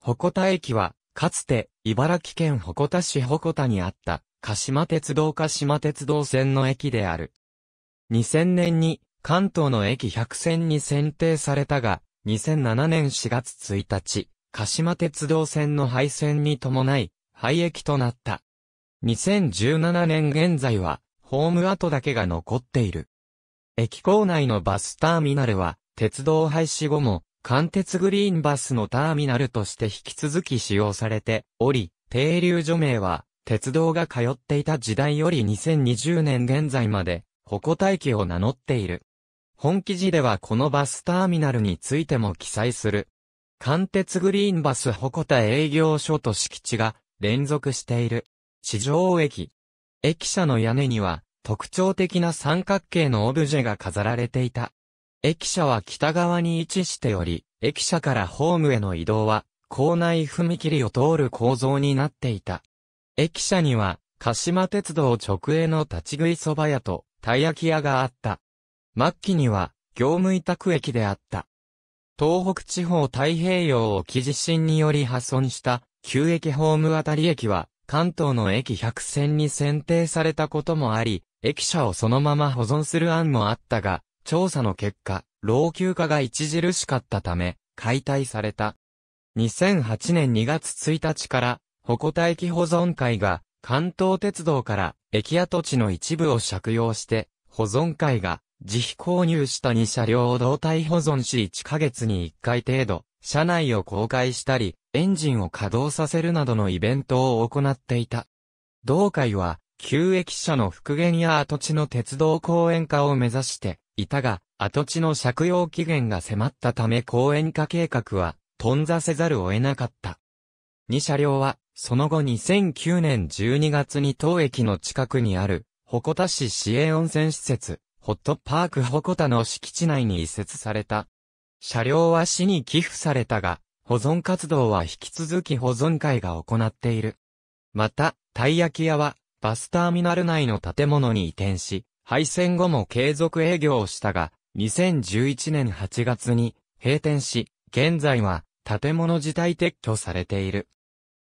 鉾田駅は、かつて、茨城県鉾田市鉾田にあった、鹿島鉄道鹿島鉄道線の駅である。2000年に、関東の駅100線に選定されたが、2007年4月1日、鹿島鉄道線の廃線に伴い、廃駅となった。2017年現在は、ホーム跡だけが残っている。駅構内のバスターミナルは、鉄道廃止後も、貫鉄グリーンバスのターミナルとして引き続き使用されており、停留所名は、鉄道が通っていた時代より2020年現在まで、保護待機を名乗っている。本記事ではこのバスターミナルについても記載する。関鉄グリーンバス鉾田営業所と敷地が連続している。地上駅。駅舎の屋根には特徴的な三角形のオブジェが飾られていた。駅舎は北側に位置しており、駅舎からホームへの移動は、校内踏切を通る構造になっていた。駅舎には、鹿島鉄道直営の立ち食い蕎麦屋と、たい焼き屋があった。末期には、業務委託駅であった。東北地方太平洋沖地震により破損した、旧駅ホーム渡り駅は、関東の駅100選に選定されたこともあり、駅舎をそのまま保存する案もあったが、調査の結果、老朽化が著しかったため、解体された。2008年2月1日から、保護駅保存会が、関東鉄道から駅跡地の一部を借用して、保存会が自費購入した2車両を胴体保存し1ヶ月に1回程度、車内を公開したり、エンジンを稼働させるなどのイベントを行っていた。同会は、旧駅舎の復元や跡地の鉄道公園化を目指して、いたが、跡地の借用期限が迫ったため公園化計画は、頓挫せざるを得なかった。2車両は、その後2009年12月に当駅の近くにある、鉾田市市営温泉施設、ホットパーク鉾田の敷地内に移設された。車両は市に寄付されたが、保存活動は引き続き保存会が行っている。また、たい焼き屋は、バスターミナル内の建物に移転し、敗戦後も継続営業をしたが、2011年8月に閉店し、現在は建物自体撤去されている。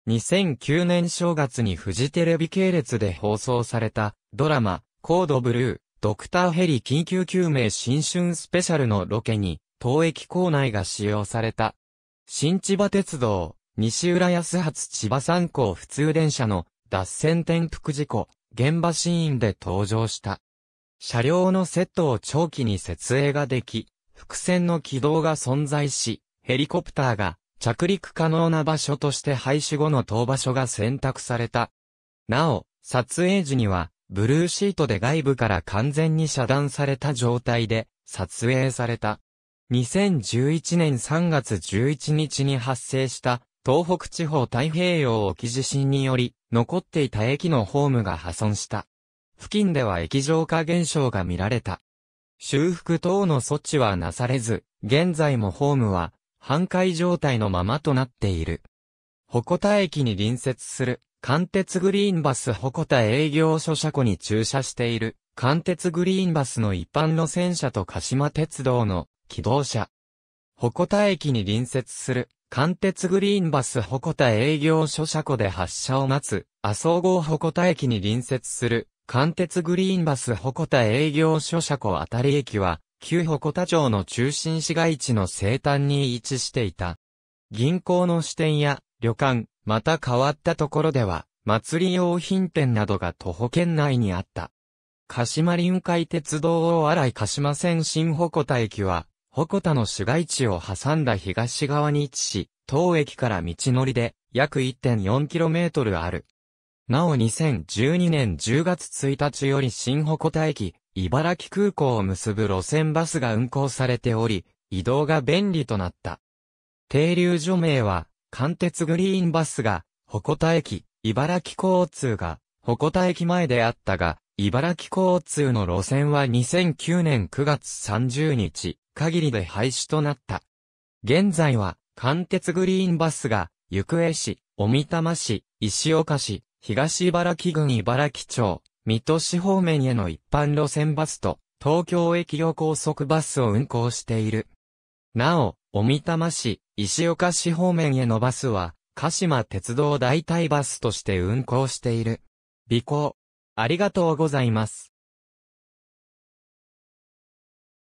2009年正月にフジテレビ系列で放送されたドラマ、コードブルー、ドクターヘリ緊急救命新春スペシャルのロケに、当駅構内が使用された。新千葉鉄道、西浦安発千葉三高普通電車の脱線転覆事故、現場シーンで登場した。車両のセットを長期に設営ができ、伏線の軌道が存在し、ヘリコプターが着陸可能な場所として廃止後の当場所が選択された。なお、撮影時には、ブルーシートで外部から完全に遮断された状態で撮影された。2011年3月11日に発生した東北地方太平洋沖地震により残っていた駅のホームが破損した。付近では液状化現象が見られた。修復等の措置はなされず、現在もホームは、半壊状態のままとなっている。鉾田駅に隣接する、関鉄グリーンバス鉾田営業所車庫に駐車している、関鉄グリーンバスの一般路線車と鹿島鉄道の起動車。鉾田駅に隣接する、関鉄グリーンバス鉾田営業所車庫で発車を待つ、麻生号鉾田駅に隣接する、関鉄グリーンバス鉾田営業所車庫あたり駅は、旧鉾田町の中心市街地の西端に位置していた。銀行の支店や旅館、また変わったところでは、祭り用品店などが徒歩圏内にあった。鹿島臨海鉄道大洗鹿島線新鉾田駅は、鉾田の市街地を挟んだ東側に位置し、当駅から道のりで約 1.4km ある。なお2012年10月1日より新鉾田駅、茨城空港を結ぶ路線バスが運行されており、移動が便利となった。停留所名は、関鉄グリーンバスが、鉾田駅、茨城交通が、鉾田駅前であったが、茨城交通の路線は2009年9月30日、限りで廃止となった。現在は、関鉄グリーンバスが、行方市、小美玉市、石岡市、東茨城郡茨城町、水戸市方面への一般路線バスと、東京駅用高速バスを運行している。なお、おみたま市、石岡市方面へのバスは、鹿島鉄道代替バスとして運行している。尾行。ありがとうございます。